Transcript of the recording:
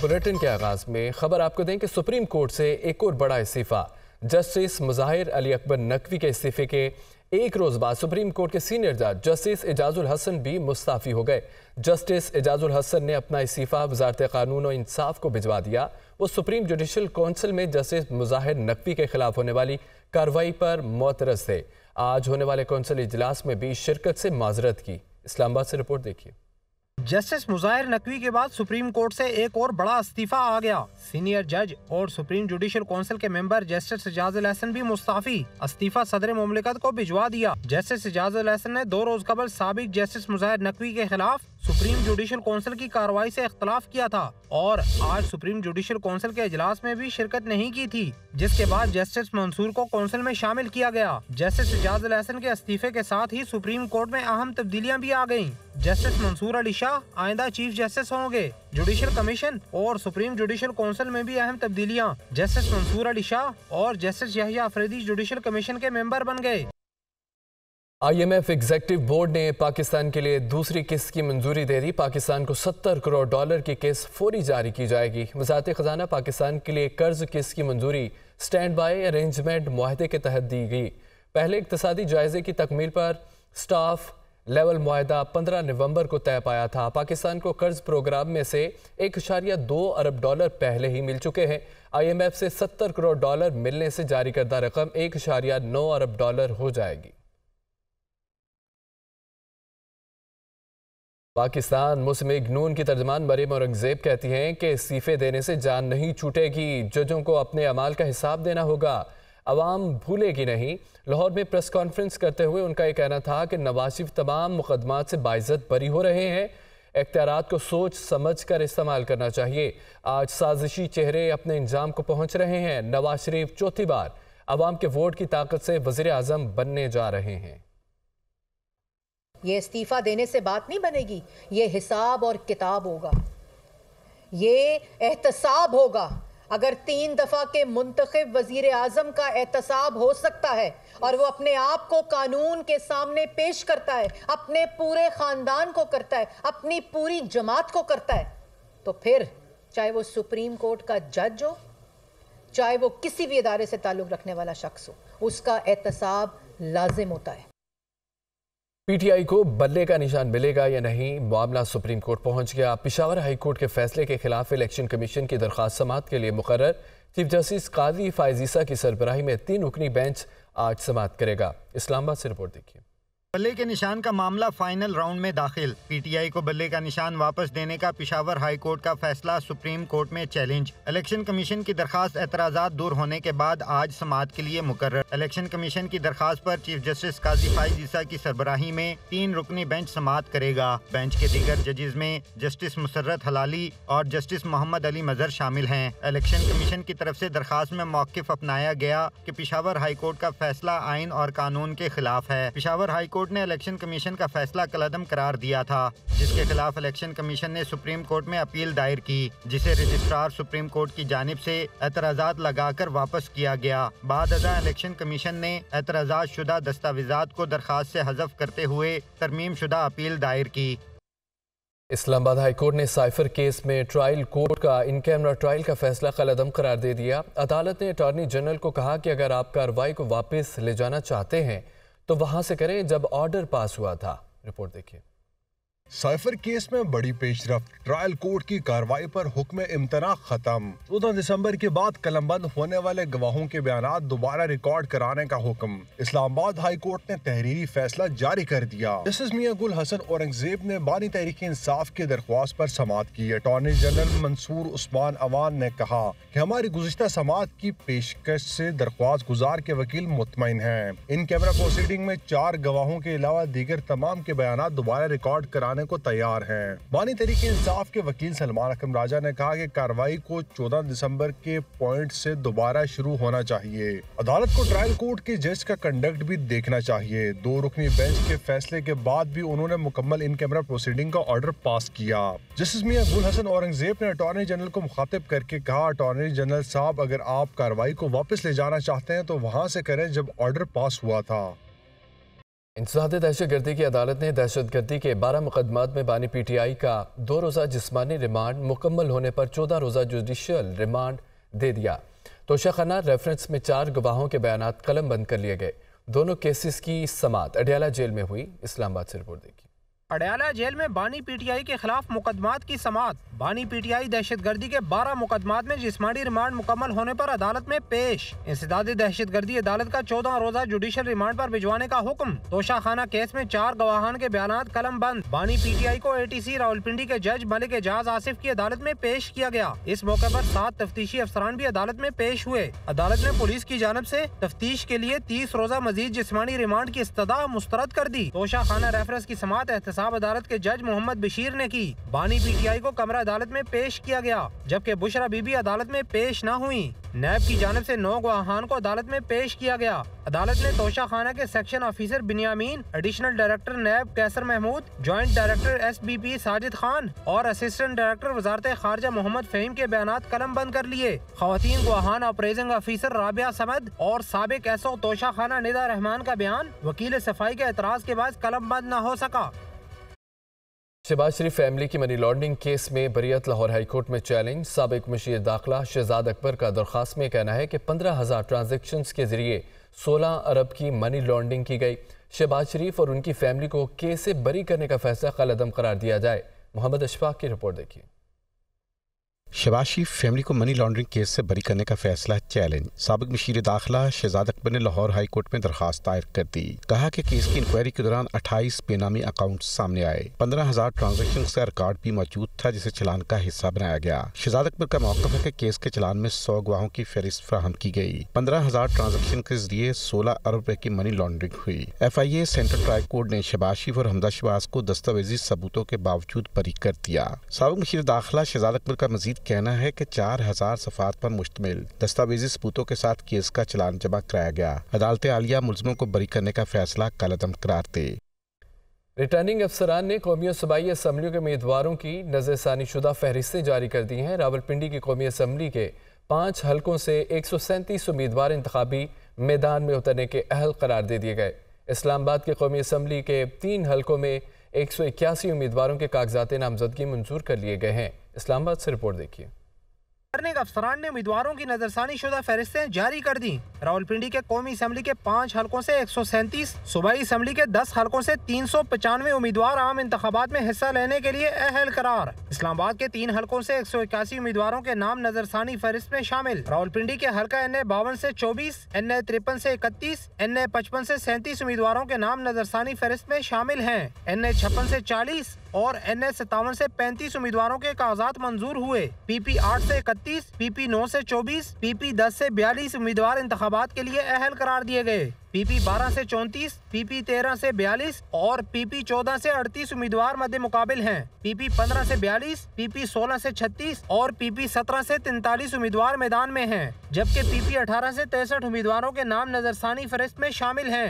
bulletin के आगाज में खबर आपको दें कि सुप्रीम कोर्ट से एक और बड़ा इस्तीफा जस्टिस मुजाहिर अली अकबर नकवी के इस्तीफे के एक रोज बाद सुप्रीम कोर्ट के सीनियर जज जस्टिस एजाजुल हसन भी मुस्ताफी हो गए जस्टिस एजाजुल हसन ने अपना इस्तीफा वजारत कानून और इंसाफ को भिजवा दिया वो सुप्रीम जुडिशल काउंसिल में जस्टिस मुजाहिर नकवी के खिलाफ होने वाली कार्रवाई पर मोतरज थे आज होने वाले काउंसिल इजलास में भी शिरकत से माजरत की इस्लामाबाद से रिपोर्ट देखिए जस्टिस मुजाहिर नकवी के बाद सुप्रीम कोर्ट से एक और बड़ा इस्तीफा आ गया सीनियर जज और सुप्रीम जुडिशियल काउंसिल के मेंबर जस्टिस एजाजल हसन भी मुस्ताफी इस्तीफा सदर ममलिकत को भिजवा दिया जस्टिस एजाज हसन ने दो रोज कबल सबक जस्टिस मुजाहिर नकवी के खिलाफ सुप्रीम जुडिशल काउंसिल की कार्रवाई से इख्तलाफ किया था और आज सुप्रीम जुडिशल काउंसिल के अजलास में भी शिरकत नहीं की थी जिसके बाद जस्टिस मंसूर को काउंसिल में शामिल किया गया जस्टिस एजाज अहसन के इस्तीफे के साथ ही सुप्रीम कोर्ट में अहम तब्दीलियाँ भी आ गयी जस्टिस मंसूर अली शाह आइंदा चीफ जस्टिस होंगे जुडिशल कमीशन और सुप्रीम जुडिशल काउंसिल में भी अहम तब्दीलियाँ जस्टिस मंसूर अली शाह और justice Yahya Afridi judicial commission के मेंबर बन गए आईएमएफ एग्जेक्टिव बोर्ड ने पाकिस्तान के लिए दूसरी किस्त की मंजूरी दे दी पाकिस्तान को 70 करोड़ डॉलर की किस्त फौरी जारी की जाएगी वजारत खजाना पाकिस्तान के लिए कर्ज किस्त की मंजूरी स्टैंड बाई अरेंजमेंट माहदे के तहत दी गई पहले इकतदी जायजे की तकमील पर स्टाफ लेवल माहा पंद्रह नवंबर को तय पाया था पाकिस्तान को कर्ज प्रोग्राम में से एक इशारिया दो अरब डॉलर पहले ही मिल चुके हैं आईएमएफ से सत्तर करोड़ डॉलर मिलने से जारी करदा रकम एक इशारिया नौ अरब डॉलर हो जाएगी पाकिस्तान मुस्लिम नून की तर्जमान मरीम औरंगजेब कहती हैं कि इस्तीफ़े देने से जान नहीं छूटेगी जजों को अपने अमाल का हिसाब देना होगा आवाम भूलेगी नहीं लाहौर में प्रेस कॉन्फ्रेंस करते हुए उनका यह कहना था कि नवाशिफ तमाम मुकदमा से बाइज़त बरी हो रहे हैं इख्तियार को सोच समझ कर इस्तेमाल करना चाहिए आज साजिशी चेहरे अपने इंजाम को पहुँच रहे हैं नवाज शरीफ चौथी बार आवाम के वोट की ताकत से वज़ी अजम बनने जा रहे हैं ये इस्तीफ़ा देने से बात नहीं बनेगी ये हिसाब और किताब होगा ये एहतसाब होगा अगर तीन दफ़ा के मुंतब वज़ी अजम का एहतसाब हो सकता है और वो अपने आप को कानून के सामने पेश करता है अपने पूरे ख़ानदान को करता है अपनी पूरी जमात को करता है तो फिर चाहे वो सुप्रीम कोर्ट का जज हो चाहे वो किसी भी इदारे से ताल्लुक़ रखने वाला शख्स हो उसका एहतसाब लाजिम होता है पीटीआई को बल्ले का निशान मिलेगा या नहीं मामला सुप्रीम कोर्ट पहुंच गया पिशावर हाई कोर्ट के फैसले के खिलाफ इलेक्शन कमीशन की दरख्वास्त समात के लिए मुकर चीफ जस्टिस काजी फायजीसा की सरबराही में तीन रुकनी बेंच आज समात करेगा इस्लामाबाद से रिपोर्ट देखिए बल्ले के निशान का मामला फाइनल राउंड में दाखिल पीटीआई को बल्ले का निशान वापस देने का पिशावर हाई कोर्ट का फैसला सुप्रीम कोर्ट में चैलेंज इलेक्शन कमीशन की दरखास्त एतराजा दूर होने के बाद आज समात के लिए मुकर इलेक्शन कमीशन की दरखास्त पर चीफ जस्टिस काजी जीसा की सरबराही में तीन रुकनी बेंच समात करेगा बेंच के दीगर जजेज में जस्टिस मुसरत हलाली और जस्टिस मोहम्मद अली मजहर शामिल है इलेक्शन कमीशन की तरफ ऐसी दरखास्त में मौकफ अपनाया गया की पिशावर हाईकोर्ट का फैसला आइन और कानून के खिलाफ है पिशावर हाई कोर्ट ने इलेक्शन कमीशन का फैसला कलदम करार दिया था जिसके खिलाफ इलेक्शन कमीशन ने सुप्रीम कोर्ट में अपील दायर की जिसे रजिस्ट्रार सुप्रीम कोर्ट की जानब से एतराजा लगाकर वापस किया गया बाद अजा इलेक्शन कमीशन ने एतराजा शुदा दस्तावेजात को दरखास्त से हजफ करते हुए तरमीम शुदा अपील दायर की इस्लामाबाद हाई कोर्ट ने साइफर केस में ट्रायल कोर्ट का इन कैमरा ट्रायल का फैसला कलदम करार दे दिया अदालत ने अटॉर्नी जनरल को कहा कि अगर आप कार्रवाई को वापस ले जाना चाहते हैं तो वहां से करें जब ऑर्डर पास हुआ था रिपोर्ट देखिए साइफर केस में बड़ी पेशरफ ट्रायल कोर्ट की कार्रवाई पर हुक्म इम्तना खत्म चौदह दिसंबर के बाद कलम बंद होने वाले गवाहों के बयान दोबारा रिकॉर्ड कराने का हुक्म इस्लामाबाद हाई कोर्ट ने तहरीरी फैसला जारी कर दिया जस्टिस मियाँ गुल हसन औरंगजेब ने बानी तहरीक इंसाफ की दरख्वास्त पर समाप्त की अटॉर्नी जनरल मंसूर उस्मान अवान ने कहा की हमारी गुजशत समात की पेशकश ऐसी दरख्वास्त गुजार के वकील मुतमिन है इन कैमरा प्रोसीडिंग में चार गवाहों के अलावा दीगर तमाम के बयान दोबारा रिकॉर्ड कराने कराने को तैयार है बानी तरीके इंसाफ के वकील सलमान अकम राजा ने कहा की कार्रवाई को चौदह दिसम्बर के पॉइंट ऐसी दोबारा शुरू होना चाहिए अदालत को ट्रायल कोर्ट के जज का कंडक्ट भी देखना चाहिए दो रुकनी बेंच के फैसले के बाद भी उन्होंने मुकम्मल इन कैमरा प्रोसीडिंग का ऑर्डर पास किया जस्टिस मियाँ गुल हसन औरंगजेब ने अटॉर्नी जनरल को मुखातिब करके कहा अटॉर्नी जनरल साहब अगर आप कार्रवाई को वापस ले जाना चाहते हैं तो वहाँ से करें जब ऑर्डर पास हुआ था दहशत दहशतगर्दी की अदालत ने दहशतगर्दी के बारह मुकदमात में बानी पी टी आई का दो रोज़ा जिसमानी रिमांड मुकम्मल होने पर चौदह रोज़ा जुडिशल रिमांड दे दिया तोशाखाना रेफरेंस में चार गवाहों के बयान कलम बंद कर लिए गए दोनों केसेस की समात अडियाला जेल में हुई इस्लामाबाद से रिपोर्ट देखी अडयाला जेल में बानी पीटीआई के खिलाफ मुकदमात की समात बानी पीटीआई दहशतगर्दी के 12 मुकदमात में जिसमानी रिमांड मुकम्मल होने पर अदालत में पेश इंसदादी दहशतगर्दी अदालत का 14 रोजा जुडिशल रिमांड पर भिजवाने का हुक्म तोशाखाना केस में चार गवाहान के बयान कलम बंद बानी पीटीआई को एटीसी रावलपिंडी के जज मलिक एजाज आसिफ की अदालत में पेश किया गया इस मौके आरोप सात तफ्तीशी अफसरान भी अदालत में पेश हुए अदालत ने पुलिस की जानब ऐसी तफ्तीश के लिए तीस रोजा मजीद जिसमानी रिमांड की इस्तः मुस्तरद कर दी तोशाखाना रेफरेंस की समात एहत खसाब अदालत के जज मोहम्मद बशीर ने की बानी पीटीआई को कमरा अदालत में पेश किया गया जबकि बुशरा बीबी अदालत में पेश न हुई नैब की जानब ऐसी नौ गुआहान को अदालत में पेश किया गया अदालत ने तोशा खाना के section officer Binyamin additional director NAB Qaiser Mahmood joint director S B P Sajid Khan और असिस्टेंट डायरेक्टर वजारत खारजा मोहम्मद फहीम के बयान कलम बंद कर लिए खातन गुआहान ऑपरेजिंग ऑफिसर राबिया समद और सबक एसओ तोशा खाना निदा रहमान का बयान वकील सफाई के एतराज के बाद कलम बंद न हो सका शहबाज शरीफ फैमिली की मनी लॉन्ड्रिंग केस में बरीत लाहौर हाईकोर्ट में चैलेंज सबक मशीर दाखिला शहजाद अकबर का दरख्वास्त में कहना है कि पंद्रह हज़ार ट्रांजेक्शन के जरिए सोलह अरब की मनी लॉन्ड्रिंग की गई शहबाज शरीफ और उनकी फैमिली को केस से बरी करने का फैसला कलदम करार दिया जाए मोहम्मद अशफाक की रिपोर्ट देखिए शबाशी फैमिली को मनी लॉन्ड्रिंग केस से बरी करने का फैसला चैलेंज सबक मशीर दाखिला शहजाद अकबर ने लाहौर हाई कोर्ट में दरखास्त दायर कर दी कहा कि केस की इंक्वायरी के दौरान 28 बेनामी अकाउंट सामने आए पंद्रह हजार ट्रांजेक्शन का रिकॉर्ड भी मौजूद था जिसे चलान का हिस्सा बनाया गया शहजाद अकबर का मौका है कि केस के चलान में सौ गवाहों की फहरिस्त फ्राहम की गयी पंद्रह हजार ट्रांजेक्शन के जरिए सोलह अरब रूपए की मनी लॉन्ड्रिंग हुई F I A central trial court ने शबाशी और हमदा शबाज को दस्तावेजी सबूतों के बावजूद बरी कर दिया सबक मशीर दाखिला शहजाद अकबर का मजीद मुताबिक कहना है कि चार हजार सफात पर मुश्तमिल दस्तावेजी सबूतों के साथ केस का चलान जमा कराया गया अदालत आलिया मुलजमों को बरी करने का फैसला कल अदम करार दे रिटर्निंग अफसरान ने कौमी सूबाई असम्बलियों के उम्मीदवारों की नज़रसानी शुदा फहरिस्तें जारी कर दी हैं रावलपिंडी की कौमी असम्बली के पाँच हलकों से एक सौ सैंतीस उम्मीदवार इंतबी मैदान में उतरने के अहल करार दे दिए गए इस्लामाबाद के कौमी असम्बली के तीन हलकों में एक सौ इक्यासी उम्मीदवारों के कागजात नामजदगी मंजूर कर लिए गए हैं इस्लामाबाद से रिपोर्ट देखिए करने के अफसरान ने उम्मीदवारों की नजरसानी शुदा फहरिस्तें जारी कर दी रावलपिंडी के कौमी असम्बली के पाँच हलकों से एक सौ सैंतीस सूबाई असम्बली के दस हलकों से तीन सौ पचानवे उम्मीदवार आम इंतबात में हिस्सा लेने के लिए अहल करार इस्लामाबाद के तीन हलकों से एक सौ इक्यासी उम्मीदवारों के नाम नजरसानी फहरिस्त में शामिल रावलपिंडी के हल्का एन ए बावन से चौबीस एन ए तिरपन से इकतीस एन ए पचपन से सैंतीस उम्मीदवारों के नाम नजरसानी फहरिस्त में शामिल है एन ए छप्पन से चालीस और एन एस सत्तावन ऐसी पैंतीस उम्मीदवारों के कागजात मंजूर हुए पी पी आठ ऐसी इकतीस पी पी नौ ऐसी चौबीस पी पी दस ऐसी बयालीस उम्मीदवार इंतबात के लिए अहल करार दिए गए पी पी बारह से चौंतीस पी पी तेरह से बयालीस और पी पी चौदह से अड़तीस उम्मीदवार मद मुकाबिल हैं पी पी पंद्रह से बयालीस पी पी सोलह से छत्तीस और पी पी सत्रह से तैंतालीस उम्मीदवार मैदान में हैं जबकि पी पी अठारह से तिरसठ उम्मीदवारों के नाम नजरसानी फहरिस्त में शामिल हैं